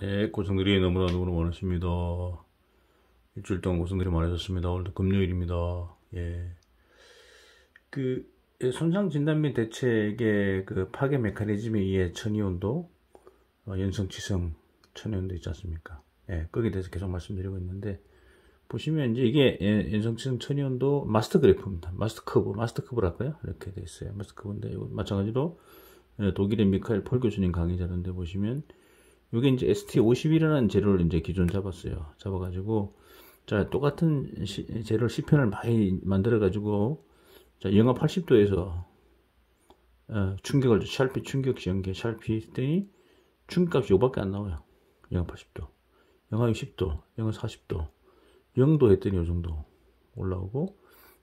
네, 고생들이 너무나 너무나 많으십니다. 일주일 동안 고생들이 많으셨습니다. 오늘도 금요일입니다. 예. 그, 예, 손상 진단 및 대책의 그 파괴 메커니즘에 의해 천이온도, 어, 연성치성 천이온도 있지 않습니까? 예, 거기에 대해서 계속 말씀드리고 있는데, 보시면 이제 이게 예, 연성치성 천이온도 마스터 그래프입니다. 마스터 커브, 마스터 커브랄까요? 이렇게 돼 있어요. 마스터 커브인데, 마찬가지로 예, 독일의 미카엘 폴 교수님 강의 자료인데 보시면, 이게 이제 ST51이라는 재료를 이제 기존 잡았어요. 잡아가지고, 자, 똑같은 시, 재료를 10편을 많이 만들어가지고, 자, 영하 80도에서, 어, 충격을, 샬피 충격 시 연계, 샬피 했더니, 충격값이 요밖에 안 나와요. 영하 80도. 영하 60도, 영하 40도, 0도 했더니 요 정도 올라오고,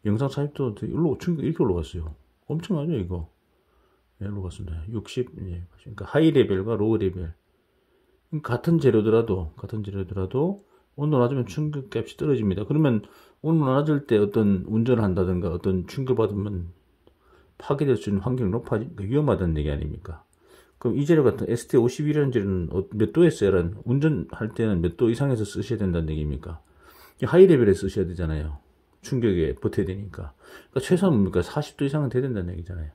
영상 40도, 일로, 충격 이렇게 올라갔어요. 엄청나죠, 이거? 예, 올라갔습니다. 60, 예, 그러니까 하이 레벨과 로우 레벨. 같은 재료더라도 같은 재료더라도 온도 낮으면 충격값이 떨어집니다. 그러면 온도 낮을 때 어떤 운전을 한다든가 어떤 충격받으면 파괴될 수 있는 환경이 높아지 그러니까 위험하다는 얘기 아닙니까? 그럼 이 재료 같은 ST51이라는 재료는 어, 몇 도였어요? 운전할 때는 몇 도 이상에서 쓰셔야 된다는 얘기입니까? 하이 레벨에 쓰셔야 되잖아요. 충격에 버텨야 되니까. 그러니까 최소한 뭡니까? 40도 이상은 돼야 된다는 얘기잖아요.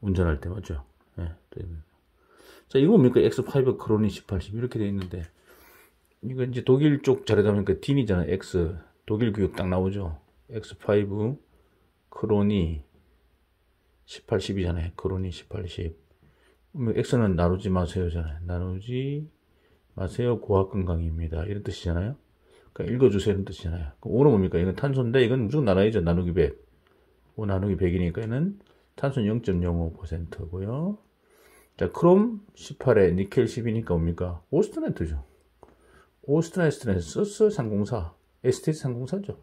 운전할 때 맞죠? 예, 네. 네. 자, 이거 뭡니까? X5 크로니 180 이렇게 돼 있는데 이거 이제 독일 쪽 자료다 보니까 딘이잖아. X 독일 규격 딱 나오죠. X5 크로니 1 8 0이잖아요 크로니 1810. X는 나누지 마세요잖아요. 나누지 마세요. 고압 건강입니다. 이런 뜻이잖아요. 그러니까 읽어주세요. 이런 뜻이잖아요. 오는 뭡니까? 이건 탄소인데 이건 무조건 나눠야죠. 나누기 100. 5 나누기 100이니까 얘는 탄소 0.05%고요. 자, 크롬 18에 니켈 10이니까 뭡니까? 오스트네트죠. 오스트네트는 304, STS 304죠.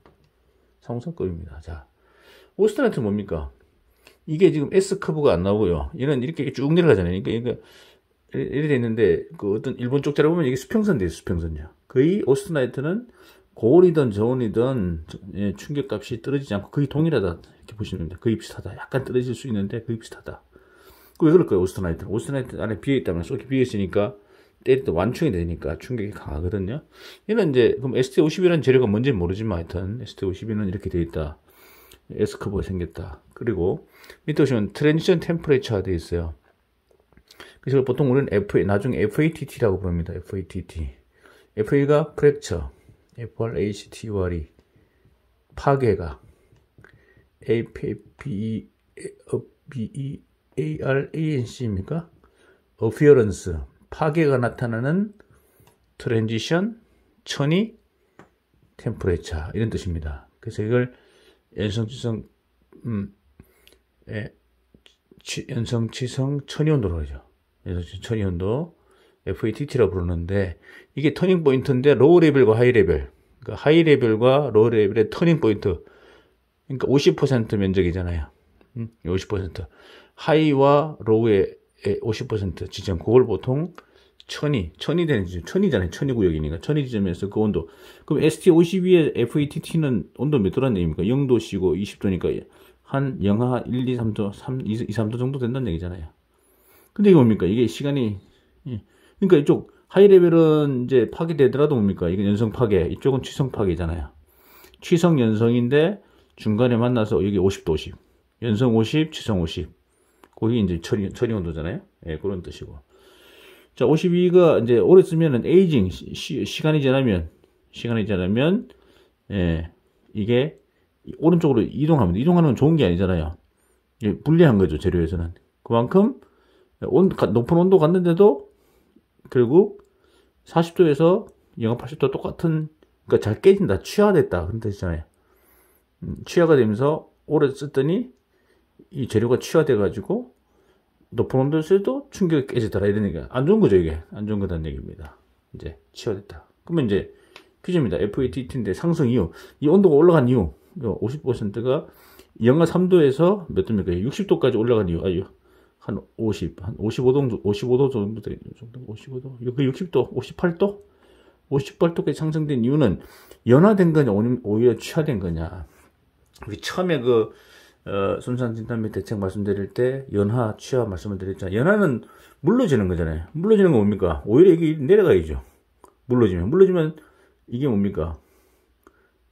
304급입니다. 자, 오스트네트 뭡니까? 이게 지금 S 커브가 안 나오고요. 얘는 이렇게 쭉 내려가잖아요. 그러니까, 그러니까 이렇게 있는데 그 어떤 일본 쪽자를 보면 이게 수평선 돼요. 수평선이요. 거의 오스트나이트는 고온이든 저온이든 예, 충격값이 떨어지지 않고 거의 동일하다 이렇게 보시면 됩니다. 거의 비슷하다. 약간 떨어질 수 있는데 거의 비슷하다. 그왜 그럴까요? 오스터나이트 오스터나이트 안에 비어있다면 쏘기 비어있으니까 때릴 때 완충이 되니까 충격이 강하거든요. 얘는 이제, 그럼 ST-52라는 재료가 뭔지 모르지만 하여튼 ST-52는 이렇게 돼 있다. 에스크보가 생겼다. 그리고 밑에 보시면 트랜지션 템퍼레이처가 되어 있어요. 그래서 보통 우리는 FA, 나중에 FATT라고 부릅니다. FATT. FA가 프랙처, FRHTUR이 e. 파괴가, APPE, BE, ARANC입니까? appearance, 파괴가 나타나는 transition, 천이 Temperature 이런 뜻입니다. 그래서 이걸 연성지성 음, 예, 치, 연성지성 천이온도로 하죠. 연성지성 천이온도 FATT라고 부르는데 이게 터닝 포인트인데 로우 레벨과 하이 레벨, 그러니까 하이 레벨과 로우 레벨의 터닝 포인트, 그러니까 50% 면적이잖아요. 음, 50%. 하이와 로우의 50% 지점, 그걸 보통 천이, 천이 되는 지점, 천이잖아요. 천이 구역이니까. 천이 지점에서 그 온도. 그럼 ST52의 f e t t 는 온도 몇 도란 얘기입니까? 0도씨고 20도니까 한 영하 1, 2, 3도, 3, 2, 3도 정도 된다는 얘기잖아요. 근데 이게 뭡니까? 이게 시간이, 예. 그러니까 이쪽 하이레벨은 이제 파괴되더라도 뭡니까? 이건 연성 파괴, 이쪽은 취성 파괴잖아요. 취성 연성인데 중간에 만나서 여기 50도 50. 연성 50, 취성 50. 거기 이제 처리, 처리 온도잖아요. 예, 그런 뜻이고. 자, 52가 이제 오래 쓰면은 에이징, 시, 시 간이 지나면, 시간이 지나면, 예, 이게 오른쪽으로 이동하면, 이동하는 건 좋은 게 아니잖아요. 예, 불리한 거죠, 재료에서는. 그만큼, 온, 높은 온도 갔는데도, 결국, 40도에서 영하 80도 똑같은, 그니까 잘 깨진다, 취화됐다, 그런 뜻이잖아요. 음, 취화가 되면서 오래 썼더니 이 재료가 취화돼가지고 높은 온도에서도 충격이 깨지더라 이런 얘기가 안 좋은 거죠 이게 안 좋은 거다는 얘기입니다 이제 취화됐다 그러면 이제 퀴즈입니다 FATT인데 상승 이후이 온도가 올라간 이후 50%가 영하 3도에서 몇 도입니까 60도까지 올라간 이유 아유 한 50, 한 55도, 정도, 55도 정도 되죠. 55도, 60도, 58도? 58도까지 상승된 이유는 연화된 거냐, 오히려 취화된 거냐. 우리 처음에 그 어, 손상진단및 대책 말씀드릴 때 연하, 취하 말씀을 드렸잖아요. 연하는 물러지는 거잖아요. 물러지는 건 뭡니까? 오히려 이게 내려가야죠. 물러지면. 물러지면 이게 뭡니까?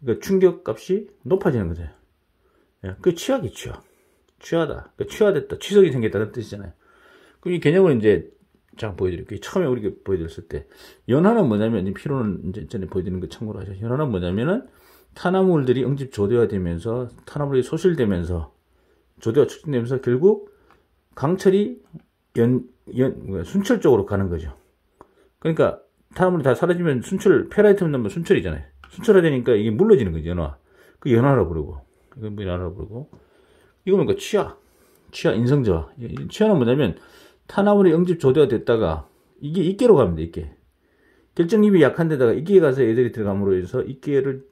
그러니까 충격 값이 높아지는 거죠. 예, 그취하기취하 취하다. 그러니까 취하됐다. 취석이 생겼다는 뜻이잖아요. 그럼 이 개념을 이제 잠 보여드릴게요. 처음에 우리가 그 보여드렸을 때. 연하는 뭐냐면, 피로는 이제 전에 보여드린 거 그 참고로 하죠. 연하는 뭐냐면은 탄화물들이 응집 조대화되면서 탄화물이 소실되면서 조대화 촉진되면서 결국 강철이 연, 연, 순철 쪽으로 가는 거죠. 그러니까 탄화물이 다 사라지면 순철, 페라이트만 나면 순철이잖아요. 순철화되니까 이게 물러지는 거죠, 연화. 그 연화라고 부르고. 이건 뭐 연화라고 부르고. 이거 뭔가 치아. 치아 인성저하. 치아는 뭐냐면 탄화물이 응집 조대화 됐다가 이게 이깨로 갑니다, 이깨. 결정립이 약한 데다가 이깨에 가서 애들이 들어감으로 해서 이깨를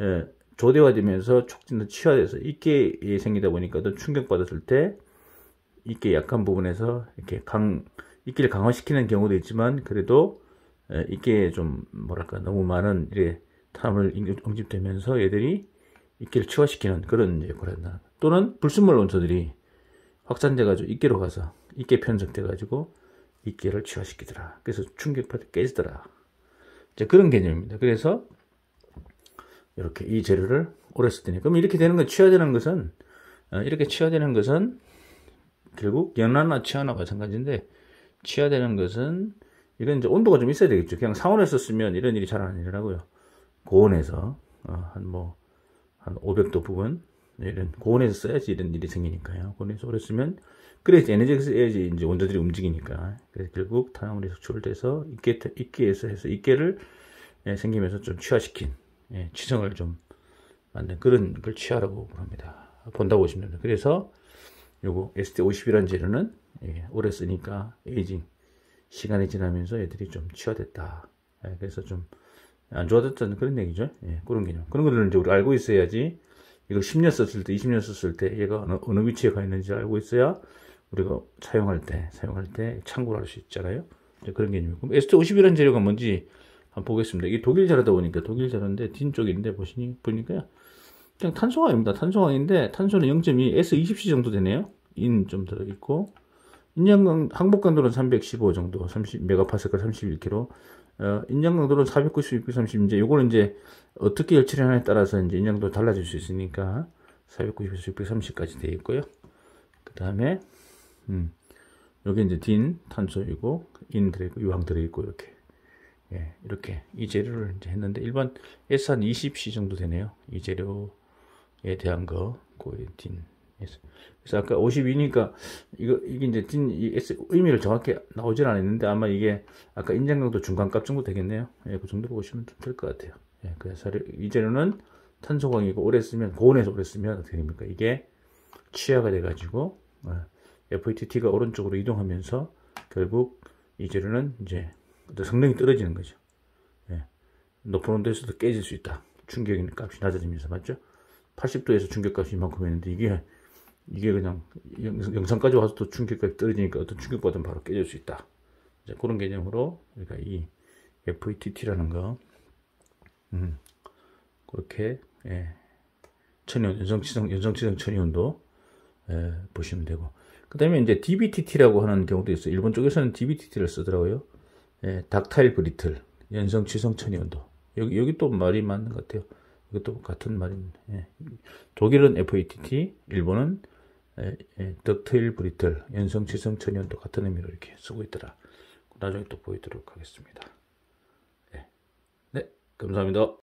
예, 조대화 되면서 촉진도 치화돼서 이게 예, 생기다 보니까 또 충격받았을 때 이게 약한 부분에서 이렇게 강 이끼를 강화시키는 경우도 있지만 그래도 이게 예, 좀 뭐랄까 너무 많은 이래 탐을 응집되면서 얘들이 이끼를 치화시키는 그런 역할을 한다. 또는 불순물 원소들이 확산돼가지고 이끼로 가서 이끼 편성돼가지고 이끼를 치화시키더라. 그래서 충격받도 깨지더라. 이제 그런 개념입니다. 그래서 이렇게 이 재료를 오렸을 때니 그럼 이렇게 되는 건 취화되는 것은 어, 이렇게 취화되는 것은 결국 연화나 취화나 마찬가지인데 취화되는 것은 이런 이제 온도가 좀 있어야 되겠죠. 그냥 상온에썼으면 이런 일이 잘 안 일어나고요. 고온에서 한뭐한 어, 500도 뭐, 부분 이런 고온에서 써야지 이런 일이 생기니까요. 고온에서 오래 쓰면 그래야지 에너지가 써야지 이제 원자들이 움직이니까. 그래서 결국 탄화물이 속출돼서 익게 익게에서 해서 익게를 예, 생기면서 좀 취화시킨 예, 지성을 좀 만든 그런 걸 취하라고 합니다. 본다고 보시면 됩니다. 그래서 요거 ST50이라는 재료는 예, 오래 쓰니까 에이징 시간이 지나면서 얘들이 좀 취화됐다. 예, 그래서 좀 안 좋아졌다는 그런 얘기죠. 예, 그런 개념. 그런 것들은 이제 우리 알고 있어야지 이걸 10년 썼을 때, 20년 썼을 때 얘가 어느, 어느 위치에 가 있는지 알고 있어야 우리가 사용할 때, 사용할 때 참고를 할 수 있잖아요. 그런 개념이고. ST50이라는 재료가 뭔지 한번 보겠습니다. 이게 독일 자료다 보니까 독일 자료인데 뒤쪽인데 보시니 보니까 요 그냥 탄소광입니다. 탄소광인데 탄소는 0.2 S20C 정도 되네요. 인 좀 들어 있고 인양강 항복강도는 315 정도 30 메가파스칼 3 1 k g 어, 인양강도는 496, 0 30 이제 요거는 이제 어떻게 열를하냐에 따라서 이제 인양도 달라질 수 있으니까 490에서 630까지 되어 있고요. 그 다음에 음, 여기 이제 딘 탄소이고 인 들어있고 유황 들어있고 이렇게 예, 이렇게 이 재료를 이제 했는데 일반 S 한 20C 정도 되네요. 이 재료에 대한 거, 그딘 S. 그래서 아까 52니까 이거 이게 이제 딘이 S 의미를 정확히 나오질 않았는데 아마 이게 아까 인장강도 중간값 정도 되겠네요. 예, 그 정도 보시면 좀 될 것 같아요. 예, 그래서 이 재료는 탄소광이고 오래 쓰면 고온에서 오래 쓰면 어떻게 됩니까? 이게 취하가 돼가지고 어, FATT가 e 오른쪽으로 이동하면서 결국 이 재료는 이제 성능이 떨어지는 거죠. 예. 높은 온도에서도 깨질 수 있다. 충격의 값이 낮아지면서 맞죠? 80도에서 충격값이 이만큼이는데 이게 이게 그냥 영, 상까지 와서 또 충격값이 떨어지니까 어떤 충격받으면 바로 깨질 수 있다. 이제 그런 개념으로 우리가 이 FETT라는 거 음, 그렇게 예, 천연 연성치성 연성치성 천연도 예, 보시면 되고 그 다음에 이제 DBTT라고 하는 경우도 있어요. 일본 쪽에서는 DBTT를 쓰더라고요. 예, 닥타일 브리틀, 연성 취성천 이온도. 여기, 여기 또 말이 맞는 것 같아요. 이것도 같은 말입니다. 예. 독일은 FATT, 일본은 예, 예, 덕트일 브리틀, 연성 취성천 이도 같은 의미로 이렇게 쓰고 있더라. 나중에 또 보이도록 하겠습니다. 예. 네, 감사합니다.